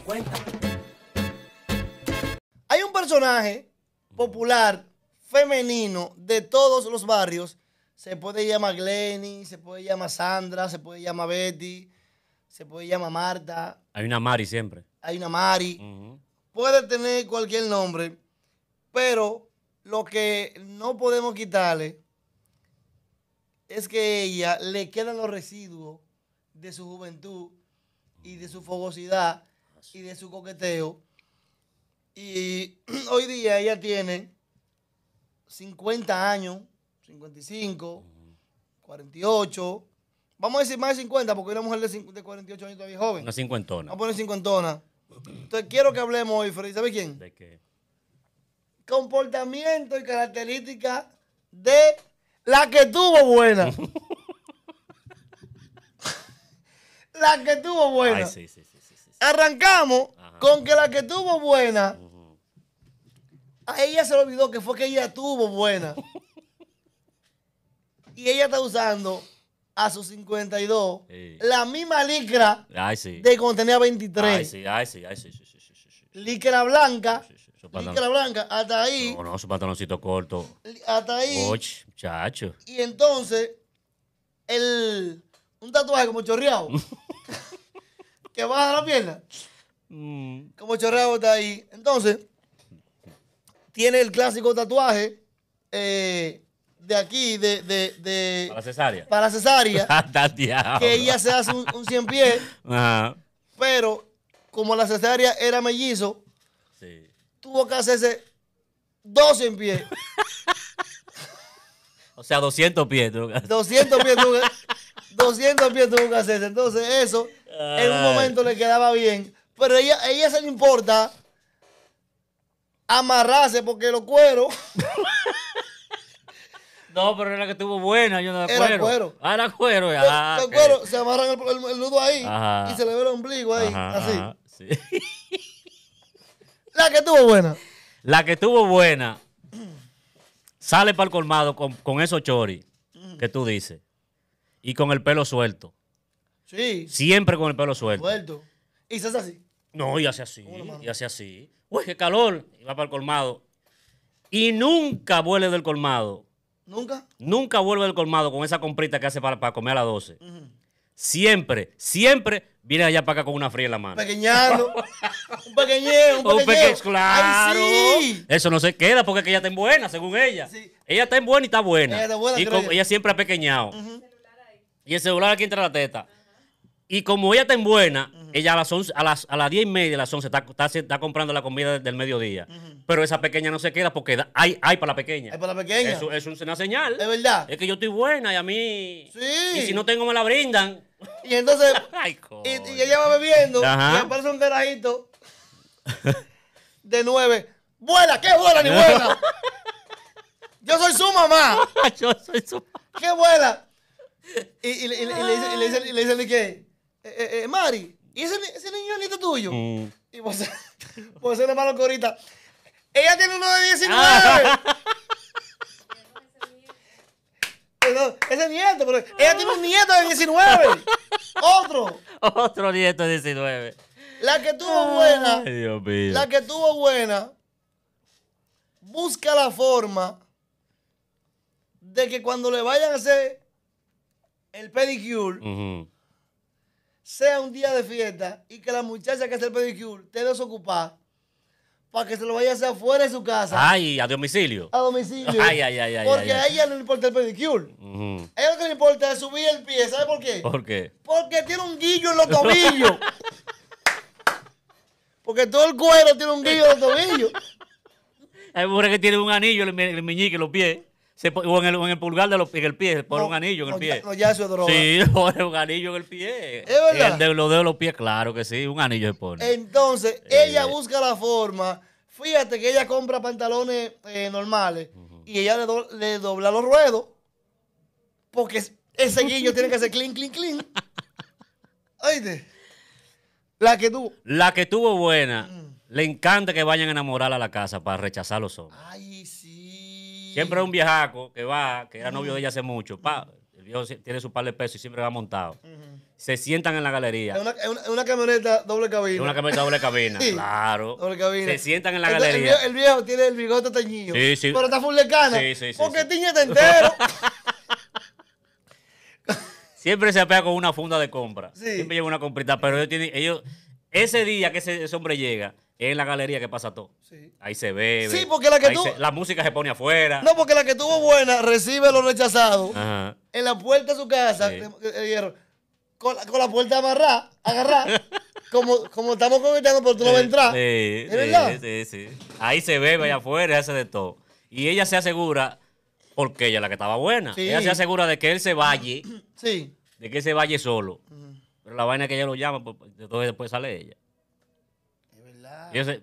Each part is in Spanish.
cuenta. Hay un personaje popular, femenino, de todos los barrios. Se puede llamar Glenny, se puede llamar Sandra, se puede llamar Betty, se puede llamar Marta. Hay una Mari siempre. Hay una Mari. Puede tener cualquier nombre, pero lo que no podemos quitarle es que ella le quedan los residuos de su juventud y de su fogosidad y de su coqueteo. Y hoy día ella tiene 50 años, 55, 48. Vamos a decir más de 50, porque una mujer de 48 años todavía joven. Una cincuentona. Vamos a poner cincuentona. Entonces quiero que hablemos hoy, Freddy. ¿Sabes quién? ¿De qué? Comportamiento y característica de la que tuvo buena. la que tuvo buena. sí, sí. sí arrancamos con que la que tuvo buena, a ella se le olvidó que fue que ella tuvo buena. y ella está usando a sus 52 la misma licra de cuando tenía 23. Licra blanca. Licra blanca, hasta ahí. su pantaloncito corto. Hasta ahí. Y entonces, el, un tatuaje como chorreado. que baja la pierna. Mm. Como chorreo está ahí. Entonces, tiene el clásico tatuaje eh, de aquí, de, de, de, Para cesárea. Para cesárea. Ah, que ella se hace un, 100 pies. Ajá. Pero como la cesárea era mellizo, tuvo que hacerse dos cien pies. o sea, 200 pies. 200 pies. 200 pies tuvo que hacerse. Entonces, eso en un momento le quedaba bien. Pero ella, ella se le importa amarrarse porque lo cuero. No, pero era la que estuvo buena, yo no Era cuero. Ah, era cuero, ah, se amarran el, nudo ahí y se le ve el ombligo ahí, así. La que estuvo buena. La que estuvo buena sale para el colmado con, con esos chori que tú dices y con el pelo suelto. Siempre con el pelo suelto. Suelto. ¿Y se hace así? No, y hace así, y hace así. Uy, qué calor. Y va para el colmado. Y nunca vuelve del colmado. ¿Nunca? Nunca vuelve del colmado con esa comprita que hace para, comer a las 12. Siempre, siempre viene allá para acá con una fría en la mano. Pequeñado. un pequeñeo, un, un claro. Eso no se queda porque es que ella está en buena, según ella. Ella está en buena y está buena. Ella, y ella. siempre ha pequeñado. Y el celular aquí entra la teta. Y como ella está en buena, ella a las, 11, a las a las 10 y media, a las 11, está, comprando la comida del, mediodía. Pero esa pequeña no se queda porque hay, hay para la pequeña. Hay para la pequeña. Eso, es una señal. De verdad. Es que yo estoy buena y a mí. Sí. Y si no tengo, me la brindan. Y entonces. Ay, y, ella va bebiendo. Ajá. Y aparece un carajito de nueve. ¡Buena! ¡Qué buena ni buena! Yo soy su mamá. yo soy su ¡Qué buena! Y, le dice, le dice, eh, eh, eh, Mari, ¿y ese, ese niño es tuyo? Mm. Y vos, vos eres malo que ahorita. Ella tiene uno de 19. Ah. ese nieto, pero ella tiene un nieto de 19. Otro. Otro nieto de 19. La que tuvo buena. Ay, Dios mío. La que tuvo buena. Busca la forma de que cuando le vayan a hacer el pedicure, sea un día de fiesta y que la muchacha que hace el pedicure te desocupada para que se lo vaya a hacer afuera de su casa. Ay, a domicilio. A domicilio. Ay, ay, ay, ay. Porque a ella no le importa el pedicure. A ella lo que le importa es subir el pie. ¿Sabe por qué? ¿Por qué? Porque tiene un guillo en los tobillos. Porque todo el cuero tiene un guillo en los tobillos. Hay mujeres que tienen un anillo en el meñique en los pies o, en el, pulgar de los, en el pie, por pone un anillo en el pie. No, ya, Sí, un anillo en el pie. El de los dedos de los pies, claro que sí, un anillo se pone. Entonces, ella eh. busca la forma. Fíjate que ella compra pantalones eh, normales y ella le, dobla los ruedos porque ese guiño tiene que ser clean, clean, clean. Oíste. La que tuvo. La que tuvo buena. Mm. Le encanta que vayan a enamorar a la casa para rechazar los hombres. Ay, sí. Siempre un viejaco que va, que era novio de ella hace mucho. Pa, el viejo tiene su par de pesos y siempre va montado. Se sientan en la galería. Es una, una, camioneta doble cabina. Es una camioneta doble cabina, claro. Doble cabina. Se sientan en la galería. El viejo, tiene el bigote teñido. Sí, sí. Pero está full de cana. Sí, sí, sí. Porque sí. tiñete entero. siempre se apega con una funda de compra. Siempre lleva una comprita, pero ellos tienen, ellos ese día que ese, hombre llega, es en la galería que pasa todo. Ahí se ve, Sí, porque la que tú. la música se pone afuera. No, porque la que tuvo buena recibe los rechazados. En la puerta de su casa, eh, eh, con, la puerta amarrada, agarrada. como, estamos comentando, pero tú no vas a entrar. Sí, Sí, Ahí se ve allá afuera, hace de todo. Y ella se asegura, porque ella es la que estaba buena. Ella se asegura de que él se vaya. Sí. De que él se vaya solo la vaina que ella lo llama, pues, entonces pues, después sale ella. Es verdad. yo sé,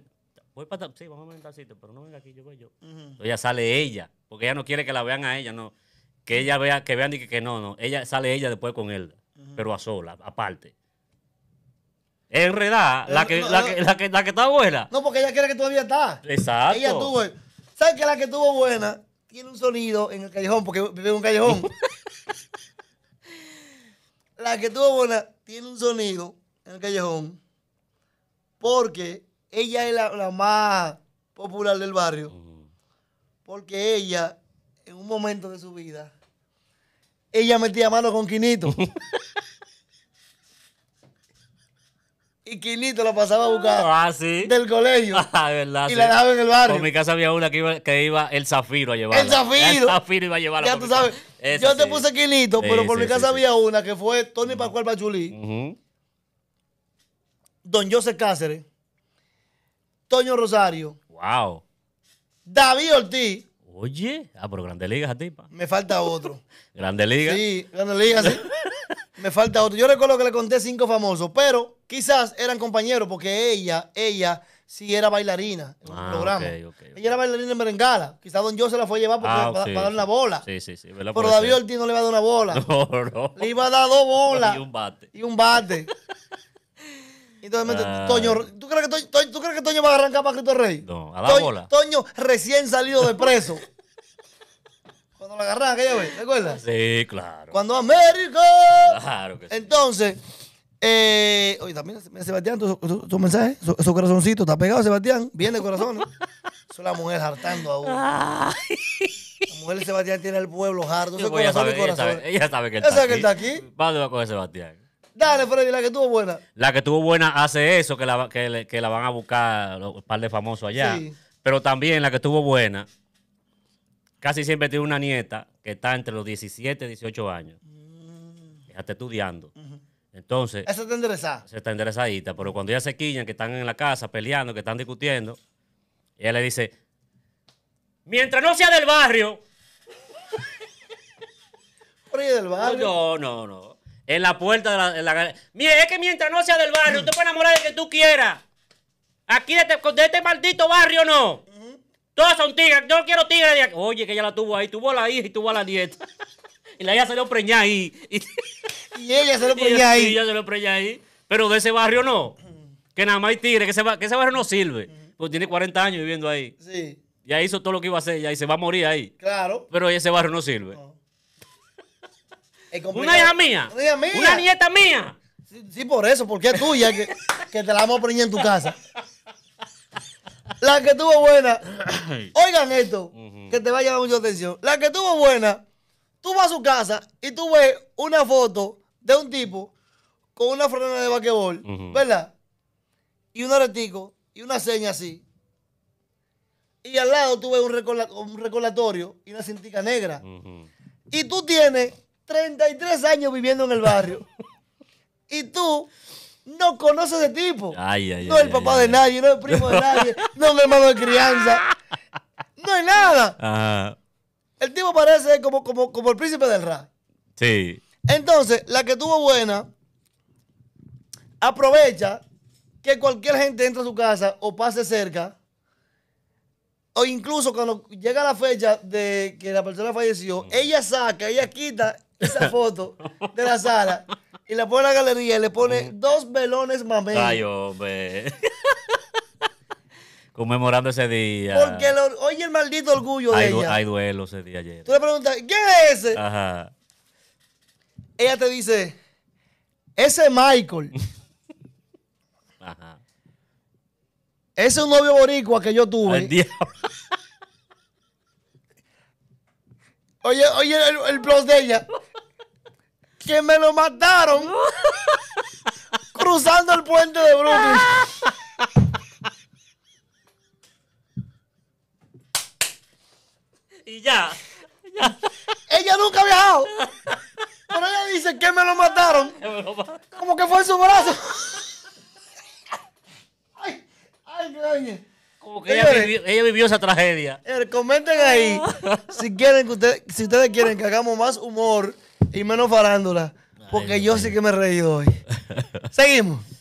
voy para sí, vamos a sitio, pero no venga aquí, yo voy yo. Entonces ya sale ella, porque ella no quiere que la vean a ella, no. Que ella vea, que vean y que, no, no. Ella sale ella después con él, pero a sola, aparte. En realidad, la que, la, la, que, está buena. No, porque ella quiere que todavía está. Exacto. Ella tuvo. ¿Sabes que la que tuvo buena tiene un sonido en el callejón? Porque vive en un callejón. la que tuvo buena tiene un sonido en el callejón porque ella es la, más popular del barrio. Porque ella, en un momento de su vida, ella metía mano con Quinito. y Quinito lo pasaba a buscar. Ah, sí. Del colegio. Ah, verdad. Y le la en el barrio. Por mi casa había una que iba, el zafiro a llevar El zafiro. El zafiro iba a llevar Ya tú sabes. yo te puse Quinito, pero por mi casa había una que fue Tony Pascual Pachulí. Don José Cáceres. Toño Rosario. Wow. David Ortiz. Oye, ah, pero Grande Liga a ti, Me falta otro. Grande Liga. Sí, Grande Liga, sí. Me falta otro. Yo recuerdo que le conté cinco famosos, pero quizás eran compañeros porque ella, ella sí era bailarina en un ah, programa. Ella era bailarina en merengala. Quizás Don se la fue a llevar para, ah, dar una bola. Sí, sí, sí. Pero David Ortiz no le va a dar una bola. No, no. Le iba a dar dos bolas. y un bate. Y un bate. Entonces, ah. Toño, ¿tú crees, que Toño, va a arrancar para Cristo Rey? No, a la bola. Toño recién salido de preso. Cuando la agarraron aquella ¿te acuerdas? Sí, claro. Cuando América. Claro que sí. Entonces, eh, oye, también, mira, Sebastián, tu, mensaje, su, corazoncito, está pegado, Sebastián, bien de corazón. es la mujer hartando a uno. La mujer de Sebastián tiene el pueblo harto. Eso pues ella, sabe, ella, corazón. ella sabe que está, que está aquí. Vale, va con Sebastián. Dale, Freddy, la que estuvo buena. La que estuvo buena hace eso, que la, que, la van a buscar los par de famosos allá. Sí. Pero también la que estuvo buena casi siempre tiene una nieta que está entre los 17 y 18 años. Está estudiando. Entonces. Esa está enderezada. Se está enderezadita. Pero cuando ya se quillan, que están en la casa peleando, que están discutiendo, ella le dice: Mientras no sea del barrio. ¿Por ahí del barrio? No, no, no. En la puerta de la, Mire, es que mientras no sea del barrio, usted puede enamorar de que tú quieras. Aquí de este, este maldito barrio no. Todas son tigres. Yo no quiero tigres Oye, que ella la tuvo ahí. Tuvo la hija y tuvo a la nieta. y la ella se lo ahí. Y, ella se lo ahí. Y ella se lo ahí. Pero de ese barrio no. Que nada más hay tigres. Que ese, barrio no sirve. Porque tiene 40 años viviendo ahí. Sí. ahí hizo todo lo que iba a hacer. Ya y se va a morir ahí. Claro. Pero ese barrio no sirve. No. Una hija mía. Una hija mía. nieta mía. Sí, por eso. Porque es tuya que, que te la vamos a preñar en tu casa. La que tuvo buena. Oigan esto, que te va a llamar mucho atención. La que tuvo buena, tú vas a su casa y tú ves una foto de un tipo con una franela de baquebol, ¿verdad? Y un aretico y una seña así. Y al lado tú ves un, recolatorio y una cintica negra. Y tú tienes 33 años viviendo en el barrio. y tú no conoce de tipo. no es el papá de nadie, no es el primo de nadie, no es hermano de crianza. No es nada. El tipo parece como, como, como el príncipe del rap. Sí. Entonces, la que tuvo buena, aprovecha que cualquier gente entre a su casa o pase cerca, o incluso cuando llega la fecha de que la persona falleció, mm. ella saca, ella quita esa foto de la sala y la pone a la galería y le pone dos velones mamé. Ay, hombre. Conmemorando ese día. Porque oye el maldito orgullo de ella. Hay duelo ese día ayer. Tú le preguntas, ¿quién es ese? Ajá. Ella te dice, ese es Michael. Ajá. Ese es un novio boricua que yo tuve. El diablo. Oye, oye el, el plus de ella. que me lo mataron cruzando el puente de Brooklyn. y ya. Ella nunca ha viajado. Pero ella dice que me lo mataron. Como que fue en su brazo. ay, ay, Como que ella, vivió, esa tragedia. Comenten ahí si quieren que si ustedes quieren que hagamos más humor y menos farándula. Porque yo sí que me he reído hoy. Seguimos.